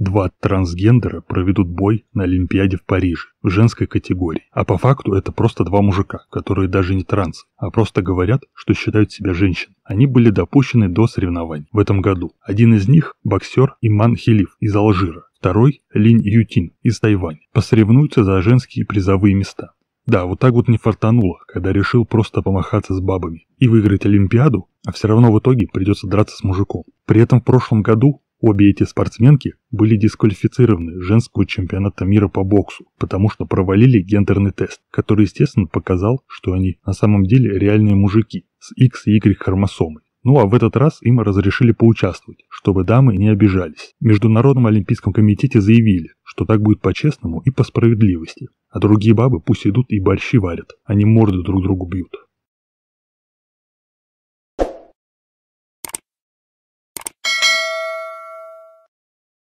Два трансгендера проведут бой на Олимпиаде в Париже в женской категории. А по факту это просто два мужика, которые даже не транс, а просто говорят, что считают себя женщинами. Они были допущены до соревнований в этом году. Один из них – боксер Иман Хилиф из Алжира, второй – Линь Ютин из Тайваня. Посоревнуются за женские призовые места. Да, вот так вот не фартануло, когда решил просто помахаться с бабами и выиграть Олимпиаду, а все равно в итоге придется драться с мужиком. При этом в прошлом году Обе эти спортсменки были дисквалифицированы женского чемпионата мира по боксу, потому что провалили гендерный тест, который, естественно, показал, что они на самом деле реальные мужики с X и Y хромосомой. Ну а в этот раз им разрешили поучаствовать, чтобы дамы не обижались. В Международном олимпийском комитете заявили, что так будет по-честному и по справедливости. А другие бабы пусть идут и борщи варят, они морды друг другу бьют.